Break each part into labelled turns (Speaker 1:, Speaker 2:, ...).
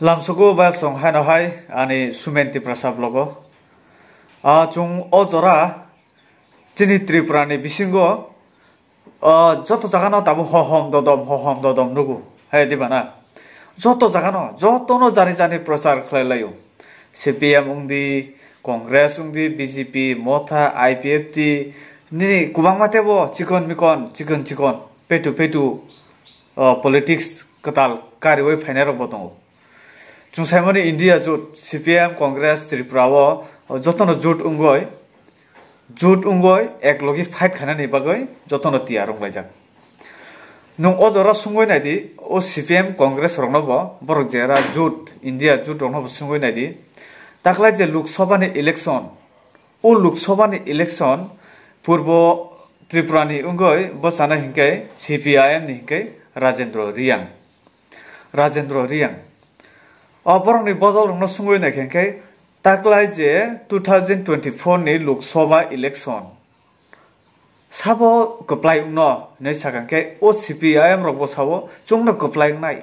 Speaker 1: lamsuku vibe song hai no hai ani sumenti prasab logo a chung ojora chini tripura ni bisingo a joto jaga no tabu ho hom do dom ho hom do dom nugu hai di bana joto jaga no joto no jani jani prasar khlelayo cpm ungdi congress ungdi bjp mota ipft ni kubang mate bo chikon mikon chikon chikon petu petu politics katal kari wai phainero botongo চুচাইমণি India জোট C P M Congress Tripura অ যতন জোট উংগৈ জোট উংগৈ একলগে fight খানা নিবাগৈ যতন তিয়াৰ ৰংগাই যাক নৰা চুঙৈ নাইদি অ চি পি এম কংগ্ৰেছ ৰংনব বৰক জেৰা জোট ইণ্ডিয়া জোট ৰংনব চুঙৈ নাইদি তাকলাই যে লোকসভানি ইলেকশ্যন অ লোকসভানি ইলেকশ্যন পূৰ্ব ত্ৰিপুৰানি উংগৈ বচানা হিংকাই চি পি আই এম নি হিংকাই ৰাজেন্দ্ৰ ৰিয়াং ৰাজেন্দ্ৰ ৰিয়াং অপরণি বদল নসঙ্গই না কেনকে তাকলাই যে 2024 নি লোকসভা ইলেকশন সাব গপ্লাই ন নে সাকানকে ও সিপিআইএম রব সাব চুং ন গপ্লাই নাই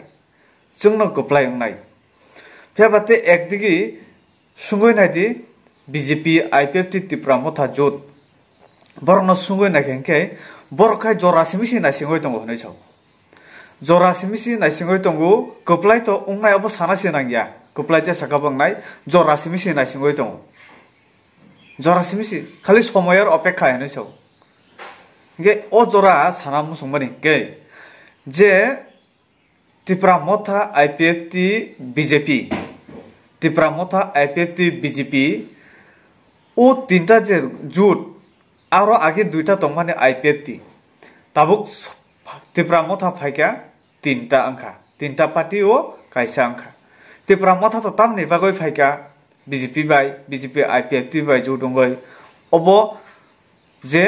Speaker 1: চুং ন গপ্লাই নাই ফেবাতে একদিকে সুঙ্গই নাই দি বিজেপি আইপিএফটি তিপ্রা মথা জোত বরণ সুঙ্গই না কেনকে বরখাই জরাসিমিসি না সিঙ্গই দঙ্গ হনে সাব जरासिमिसि नाइसिङै दंगु गोब्लायथ' अंनायावबो सानासि नांगिया गोब्लाय जेसाका बांनाय जरासिमिसि नाइसिङै दङ जरासिमिसि खालि समयर अपेक्षायानो सौ गे अ जरा साना मुसंबानि गे जे ত্রিপুরা মথা আইপিএফটি বিজেপি ত্রিপুরা মথা আইপিএফটি বিজেপি ও তিনটা যে জোট আরো আগে দুইটা দমানে আইপিএফটি তাবুক ত্রিপুরা মথা ফাইকা তিনিটা অংশা তিনিটা পাৰ্টিও কাইছা অংশা তেপৰা মথা তাম নিৰ্বাগৈ ফাইকা বিজেপি বাই BJP I P F P বাই যৌ দংগৈ অব যে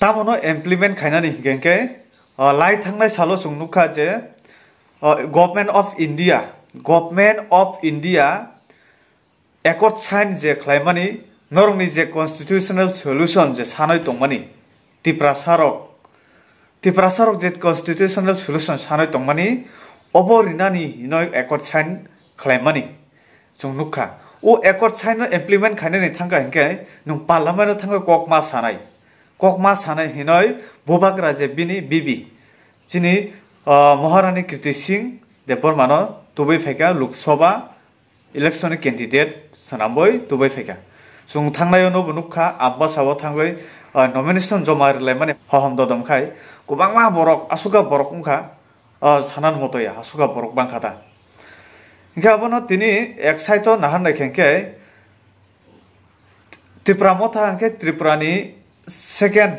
Speaker 1: তাৰমানে এমপ্লিমেণ্ট খাইনা নিশিকেনকে লাই থাই চালো চুংনুখা যে government of India government of India একট চাইন যে মানে নৰং যে কনষ্টিটিউশ্যনেল চলুশ্যন যে চানৈ তংমানি the prasarok. The prasarok jet constitutional solution sanoi tongmani obor inani inoi accord sign claim money. Jung nukha. O accord sign no implement khane ni thangka hinkai nung parliament no thangka kok ma sanai. Kok ma sanai hinoi bobak raja bini bibi. Jini Maharani Kriti Singh de Burmano Dubai Fekha Luk Soba electionic candidate sanamboi Dubai Fekha. Jung thangna yo no bunukha abba sawa thangkai nomination জমাৰিলে মানে সহম দদম খাই মা বৰক আশোকা বৰক উংখা সানান মতয়া আশোকা বৰক বাংখাতা এনেকৈ আপোন তিনি এক চাইটো নাহান নাইকে ত্ৰিপুৰা মথা এনেকৈ ত্ৰিপুৰানি ছেকেণ্ড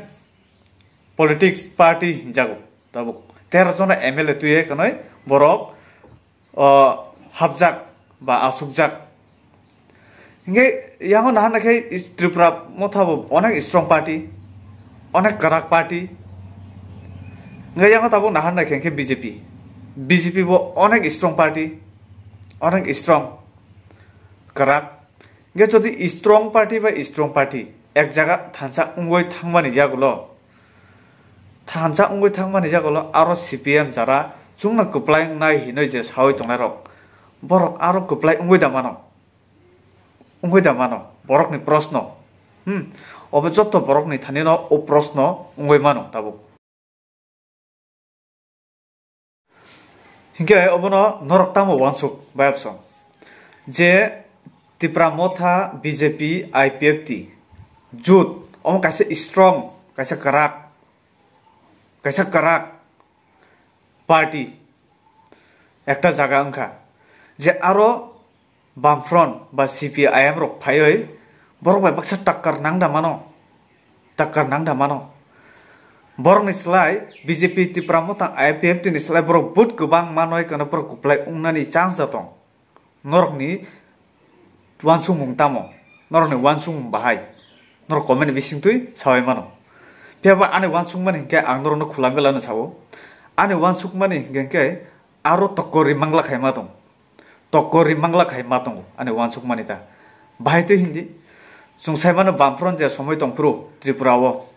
Speaker 1: পলিটিক্স পাৰ্টি হিজাগো তাৰ তেৰজন এম এল এ টুয়ে কেনে বৰক হাবজাক বা আশোকজাক হিংগে ইয়াহ নাহান দেখে ত্ৰিপুৰা মথাব অনেক ষ্ট্ৰং পাৰ্টি অনেক গ্ৰাক পাৰ্টি হিংগে ইয়াহ তাব নাহান দেখে হেংকে বিজেপি বিজেপি ব অনেক ষ্ট্ৰং পাৰ্টি অনেক ষ্ট্ৰং গ্ৰাক হিংগে যদি ষ্ট্ৰং পাৰ্টি বা ষ্ট্ৰং পাৰ্টি এক জেগা থানচা উংগৈ থাংমানে যা গ'ল থানচা উংগৈ থাংমানে যা গ'ল আৰু চি পি এম যাৰা চুং না কুপলাই নাই হিনৈ যে চাৱৈ টঙাৰক বৰক আৰু কুপলাই উংগৈ দামানক ungoida mano borokni prosno hm obe jotto borokni thanino o prosno ungoi mano tabu hinge obono norok tamo wansu baepso je tipramotha bjp ipft jut om kase strong kase karak kase karak party ekta jaga angkha je aro bamfron ba CPIM rok payoi borong bai baksa takar nangda mano, takar nangda mano. borong nislai BJP ti pramota IPM ti nislai borong but kubang manoi kana borong kuplai ungnani chance datong norok ni wansung mung tamo norok ni wansung bahai norok komen bising tui sawai mano piapa ane wansung mani hingga ang norok no kulang gelana sawo ane wansung mani hingga aro tokori manglak hai matong tokori mangla kai matong ane wansuk manita bai tu hindi sung sai mana bampron jia somoi tong pro tripura wo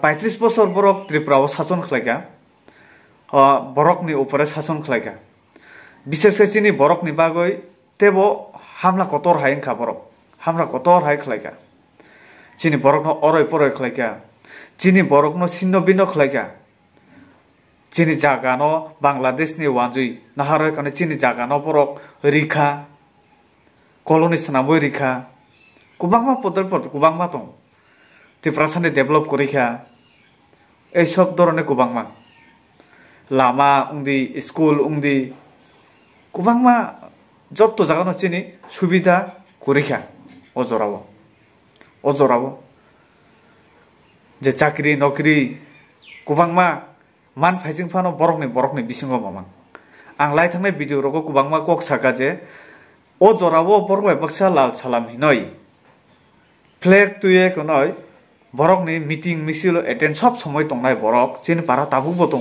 Speaker 1: pai tris po sor borok tripura wo sason klega borok ni upore sason klega bises kai sini borok ni bagoi tebo hamla kotor hai ngka borok hamla kotor hai klega sini borok no oroi poroi klega sini borok no sino bino klega chini jaga no Bangladesh ni wanjui naharo kane chini jaga no porok rikha koloni snamoi rikha kubangma poder pot kubangma tong tiprasani develop korikha এই সব ধরনের কুবাংমা Lama উংদি school উংদি কুবাংমা যত জাগানো চিনি সুবিধা করিখা অজরাব অজরাব যে চাকরি নকরি কুবাংমা মান ফাইজিং ফানো বরফনি বরফনি বিশিঙ্গ মামা আং লাই থাকে বিডিও রোগ কুবাংমা কক সাকা যে ও জরাবো বরক বাইবাকসা লাল সালাম হিনই ফ্লেগ তুয়ে কনই বরকনি মিটিং মিছিল এটেন সব সময় তংনাই বরক চিন পারা তাবু বতং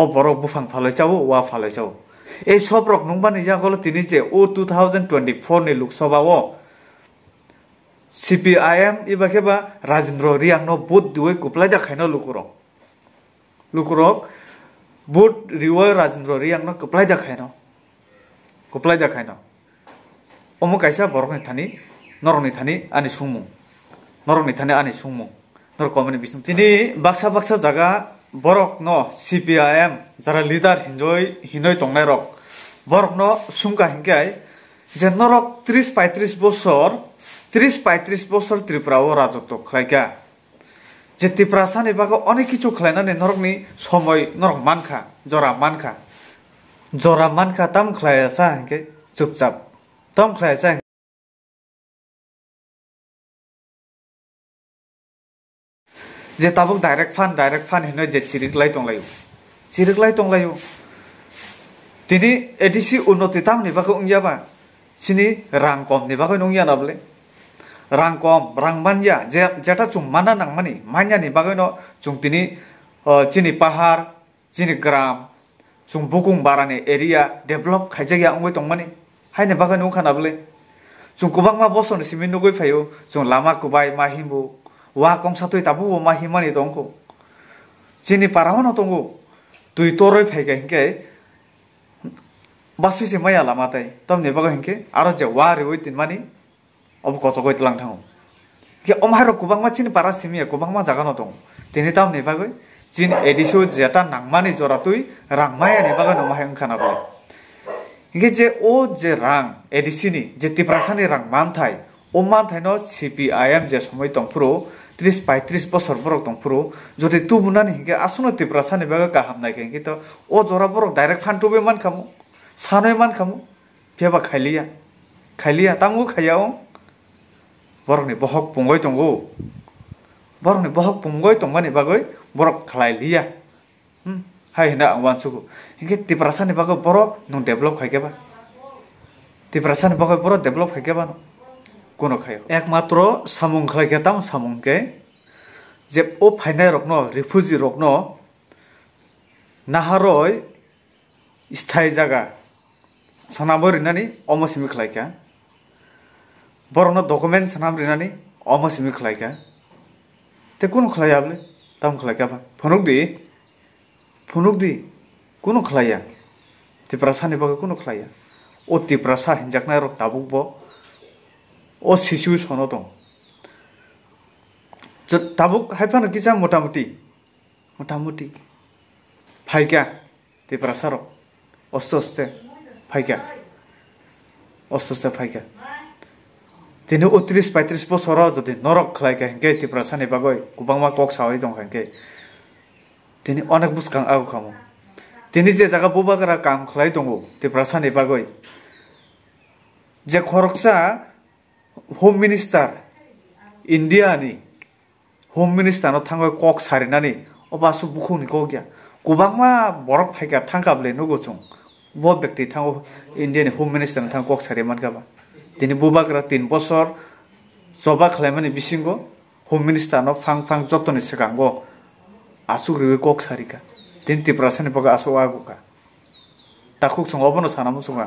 Speaker 1: ও বরক বুফাং ফালাই চাও ওয়া ফালাই চাও এই সব রক নুমবা নিজা গলো তিনি যে ও টু থাউজেন্ড টুয়েন্টি ফোর নি লোকসভা ও সিপিআইএম ইবাকে বা রাজেন্দ্র রিয়াং নো বুধ দুই কুপলাই দেখাইন লোকরক লোকৰক বুট ৰিৱৰ ৰাজেন্দ্ৰৰ ইয়াক কপলাই দেখাই ন কপলাই দেখাই ন অমুক আইচা বৰ নিথানি নৰ নিথানি আনি চুংমু নৰ নিথানি আনি চুংমু নৰ কমিনি বিষ্ণু তিনি বাক্সা বাক্সা জাগা বৰক ন চি পি আই এম যাৰা লিডাৰ হিন্দৈ হিন্দৈ টঙাই ৰক বৰক ন চুমকা হিংকাই যে নৰক ত্ৰিছ পঁয়ত্ৰিছ বছৰ ত্ৰিছ পঁয়ত্ৰিছ বছৰ ত্ৰিপুৰাও ৰাজত্ব খাইকা jeti perasaan ibaga onek kichu khlaina ne norok ni somoi norok mankha jora mankha jora mankha tam khlaya sa ke chupchap tam khlaya sa যে তাবুক ডাইরেক্ট ফান ডাইরেক্ট ফান হেন যে চিরিকলাই টংলাই চিরিকলাই টংলাই তিনি এডিসি উন্নতি তাম নিবাকে উংয়াবা চিনি রাং কম নিবাকে নুংয়া নাবলে Rangkom, kom rang manja ya, jeta cung mana nang mani manya ni bagai no tini uh, cini pahar cini gram cung bukung barane area develop ya ongoi mani hai bagai no khana bule cung kubang ma boson simin no goi phayo lama kubai ma himbu wa satu satoi tabu ma himani tongko chini parao tongku tongo tui toroi phaiga hinke basu se maya lama tai tamne bagai hinke aro je wa re tin mani abo kosokoi tlang thango ke omharo kubangma chini para simia kubangma jagano tong tini tam ne bagoi chin edisho jeta nangmani joratui rangmaya ne baga no mahang khana bole inge je o je rang edisi ni je tiprasani rang man thai o man thai no cpim je সময় tong puro 30 35 বছর বরক তং পুরো যদি তু বুনানি হিগে আসুন তিপ্রাসানি বাগা কাহাম নাই কেন কিন্তু ও জরা বরক ডাইরেক্ট ফান্টুবে মান খামু সানয় মান খামু ফেবা খাইলিয়া খাইলিয়া তামু খাইয়াও borok ni bohok punggoi tonggo borok ni bohok punggoi tongga ni bagoi borok kalai liya hmm. hai hinda angwan suku hingga di perasaan ni bagoi borok nung develop kai keba di perasaan ni bagoi borok develop kai keba no kuno kai ek matro samung kalai keta mo samung ke jep o painai rok no refuji rok no naharoi istai jaga sanabori nani omosimi kalai keba बरनो document सनाम रिनानी अमा सिमी क्या ते कुन खलायाबले ताम क्या बा फनुक दी फनुक दि कुन खलाया ते प्रसा ने बगा कुन खलाया ओ ति प्रसा हिंजाकना रक ताबुक बो ओ सिसु सनो दं तो। जो ताबुक हाइफानो किसा मोटामुटी मोटामुटी फाइका ते प्रसा अस्त अस्ते अस्ते अस्त अस्ते अस्ते फाइका Tino utris patris pos horo to tino rok klai ke hengke ti prasa ne bagoi kubang ma kok sawi tong hengke. Tino onak bus kang au kamo. Tino je jaga buba kara kam klai tongo ti prasa ne bagoi. Je korok sa home minister india ni home minister no tangoi kok sari nani opasu buku ni kogia. Kubang ma borok hai ka tangkap le nugo chung. Bo bekti tango india ni home minister no tangoi kok sari man kaba. তিনি বুবাগ্রা তিন বছর জবা খালামানি বিসিঙ্গ home মিনিষ্টারন ফাং ফাং যত্ন সেগাঙ্গ আসুগ্রী কক সারিকা তিন ত্রিপুরা সানিপা আসু আগুকা তাকু সঙ্গন সানামু সঙ্গা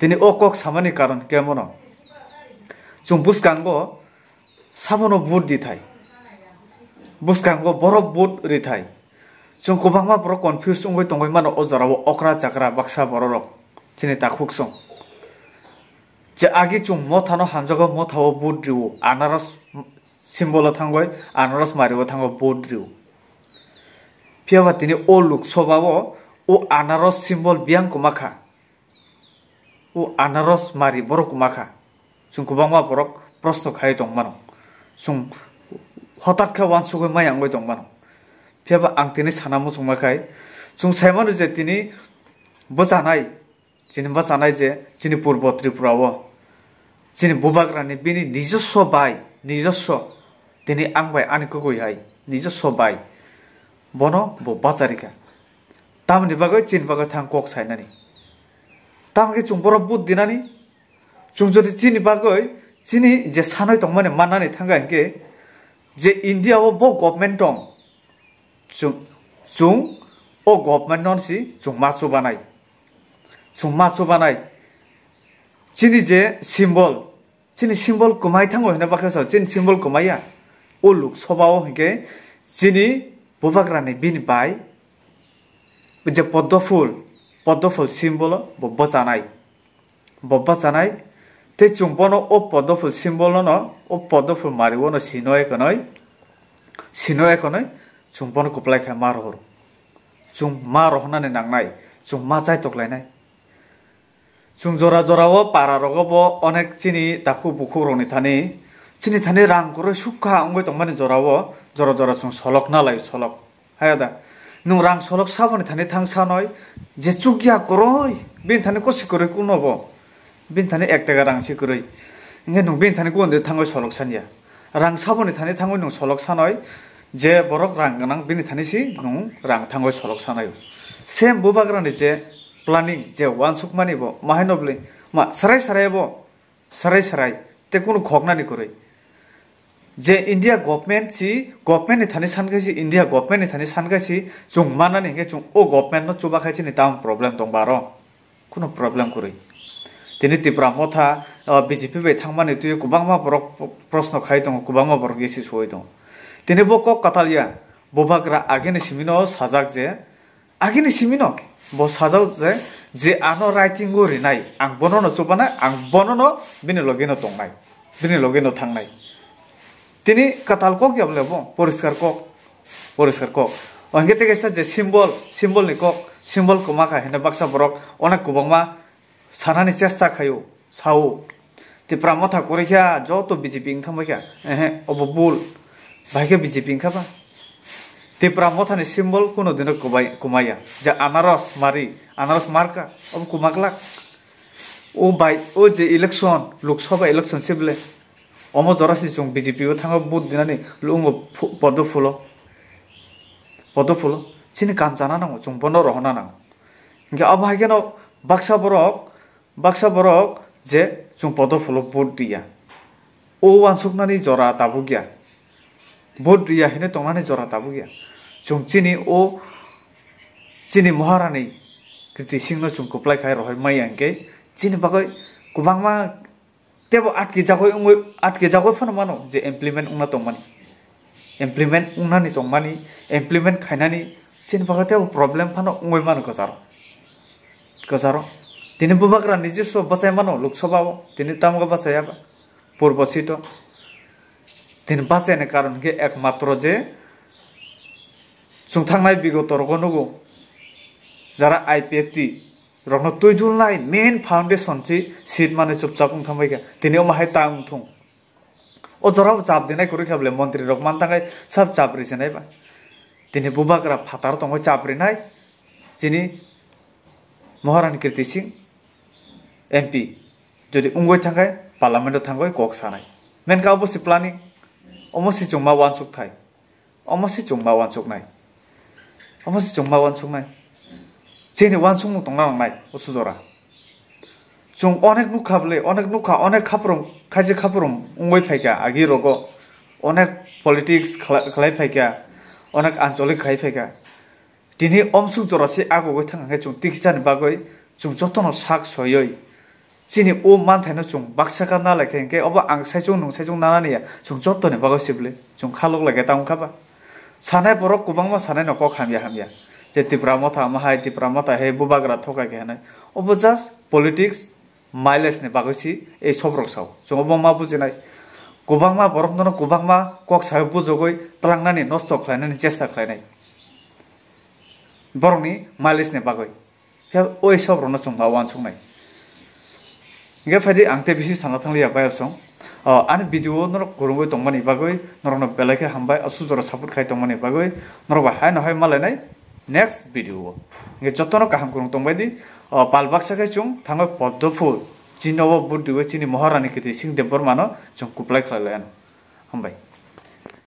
Speaker 1: তিনি ও কক সামানি কারণ কেমন যুসকাঙ্গ সাবন বুট দি থাই বুসকাঙ্গ বরফ বুট রে থাই যা বড় কনফিউজ সঙ্গে টমাই মানে অজরাব অক্রা জাগ্রা বাক্সা বড় রক চিনি তাকুক সঙ্গ যে আগে চু মানো হানজগ ম থাকো বদ্রিউ আনারস সিম্বল থাঙ্গ আনারস মারিব থাঙ্গ বদ্রিউ পিয়াবাতিনি ও লুক সবাব ও আনারস সিম্বল বিয়াং কুমাখা ও আনারস মারি বড় কুমাখা চুবংমা বরক প্রশ্ন খাই দমানো চু হঠাৎ খা ওয়ান সুগ মাই আঙ্গ দমানো পিয়াবা আং তিনি সানামু সুমাখাই চু সাইমানু যে তিনি বজানাই জিনিস জানাই যে যিনি পূর্ব ত্রিপুরাও जोंनि बुबाग्रानि बिनि निजस्व बाय निजस्व दिनै आं बाय आंनिखौ गैहाय निजस्व बाय बन' बबा जारिखा तामनि बागै चिन बागै थां कक सायनानै तामगे चुंबरा बुद दिनानै चुं जुदि चिनि बागै चिनि जे सानै दं माने माननानै थांगोन के যে ইন্ডিয়াও ব গভর্নমেন্ট দং জুং জুং ও গভর্নমেন্ট ননসি জুং মাচু বানাই জুং মাচু বানাই chini je symbol chini symbol kumai thango hina bakra sa chini symbol kumaya o luk sobao hingke chini bubagra ni bini bai je poddo phul poddo phul symbol bobba chanai bobba chanai te chumpono o poddo phul symbol no o poddo phul mariwo no sino ekonoi sino ekonoi chumpono kuplai khai maro chum maro hnane nangnai chum ma chai toklainai chini Sungzora onek zora wo roko bo para a t সুমজোরা জ n i া a n া ড ়া র ও গব অনেক চিনি তাকু ব ু ক o র ঙ w ি থ o ন ি চিনি থানি রাং করে স ু খ a অঙ্গই o ং ম া ন a জ a র া ও জোরা জোরা সুং সলক ন n লাই সলক হ্যাঁ দা নুং রাং স ল a সাবনি থানি থ a ং স া o য i যে চ ু i k য ়া করই বিন থানি কষি ক a ে কোন হব বিন থানি এক টাকা র া n স ি করে ইঙ্গে নুং বিন থানি ক s ন থ া ঙ ্ a n সলক Sania ni t a n ব ন ি n া ন ি থাঙ্গই নুং সলক সানয় r ে বরক রাং গ া n াং ব n ন ি থ i ন ি n ি নুং রাং থাঙ্গই সলক সানায় সেম ব b ব া গ ্ র া ন ি je planning je one suk mani bo mahino bli ma sarai sarai bo sarai sarai te kun khokna ni kore je india government si government ni thani san si india government ni thani san ga si jung mana ni ge jung o government no chuba khai chini taam problem tong baro kuno problem kore tini tipra motha bjp be thang mani tu kubang ma borok prosno khai tong kubang ma borok ge si soi tong tini bo ko katalia bobagra agene simino sajak je আগেনি চিমি ন বসাজাও যে যে আনো writing রেনাই আং বনন চুপানা আং বনন বিনে লগে ন তংনাই বিনে লগে ন থাংনাই তিনি কাতাল কক গেবলে বো পরিষ্কার কক পরিষ্কার কক অঙ্গে তে গেছে যে সিম্বল সিম্বল নি কক সিম্বল কমা খা হেনে বাক্সা বরক অনেক কুবংমা সানানি চেষ্টা খাইও সাউ তিপ্রা মথা করে খা যত বিজেপি ইনকাম হ্যাঁ অব বুল ভাইকে বিজেপি ইনকাবা তে মথানি চিম্বল কোনোদিনে কমাই কমায়া যে আনাৰস মাৰি আনাৰস মাৰকা অব কমাকলাক ও বাই ও যে ইলেকশ্যন লোকসভা ইলেকশ্যন চিবলে অম জৰাচি চোং বিজেপিও থাকক বুট দিনানি লুঙ পদ ফুল পদ ফুল চিনি কাম জানা নাঙ চোং বন্ধ ৰহনা নাং অব বাক্সা বৰক বাক্সা বৰক যে চোং পদ ফুল বুট দিয়া ও আনচুকনানি জৰা দাবগীয়া বোধ দিয়া হেনে তমানে জরা তাবো গিয়া চুম চিনি ও চিনি মহারানী কৃতি সিং চুম কুপলাই খাই ৰহ মাই আঙ্কে চিনি বাকই কুবাং মা তেব আটকে জাগই আটকে জাগই ফোন মানো যে এমপ্লিমেন্ট উনা তমানি এমপ্লিমেন্ট উনানি তমানি এমপ্লিমেন্ট খাইনানি চিনি বাকই তেব প্রবলেম ফানো উঙ্গই মানো গজার গজার তিনি বুবাকরা নিজস্ব বাসায় মানো লোকসভা তিনি তামগা বাসায় পূর্ব সিট তিনি বাঁচেন কারণকে একমাত্র যে সুংথাংনায় বিগত রকনগো যারা আই পি এফ টি রকম তৈদুলনাই মেন ফাউন্ডেশন চি সিট মানে চুপচাপ থামাইকা তিনি মাহাই তাং থুং ও জরাব চাপ দিনাই করে খাবলে মন্ত্রী রকমান তাঙ্গাই সব চাপড়িছে নাই বা তিনি বুবাকরা ফাতার তঙ্গ চাপড়ি নাই যিনি মহারানী কীর্তি সিং এমপি যদি উঙ্গই থাকায় পার্লামেন্টও থাকায় কক সানাই মেন কাবো সি প্ল্যানিং অমসি জমা ওৱান চুক খাই অমসি জমা ওৱান চুক নাই অমসি জমা ওৱান চুক নাই যেনে ওৱান চুক মুখ নাই ওচৰ জৰা যোন অনেক নো খাবলৈ অনেক নো খা অনেক খাপৰম খাইছে খাপৰম উঙৈ ফাইকা আগি ৰগ অনেক পলিটিক্স খেলাই ফাইকা অনেক আঞ্চলিক খাই ফাইকা দিনে অমসুক জৰাছে আগগৈ থাকে যোন টিকিৎসা নিবাগৈ যোন যতন চাক চহী sini o man thaino chung baksa ka na la khen ke obo ang sai chung nung sai chung na na ni chung chot to ne ba go sible chung khalok la ke tam kha ba sanai borok kubang ma sanai no ko kham ya ham ya je tipra motha ma hai tipra motha he bu bagra thoka ke na obo jas politics mileage ne bagosi ei sob rok sau chung obo ma bujhe nai kubang ma borok no kubang ma kok sai bu jogoi tlang na ni nosto khlaina ni chesta khlainai borok ni mileage ne bagoi ya oi sob rono chung ba wan chung nai ইংকা ফাইদি আংটে বেশি সানা থাকলে ইয়াবাই আসং আন video নর গরম তোমান ইবাগই নর বেলাকে হামবাই আসু জোর support খাই তোমান ইবাগই নর বা হাই নহাই মালে নাই নেক্সট ভিডিও ইংকে যত্ন কাহাম করুন তোমাই দি পালবাক সাকাই চুং থাঙ্গ পদ্মফুল চিনব বুদ্ধ চিনি মহারানী কেতি সিং দেববর মান চুং কুপলাই খালাই লাইন হামবাই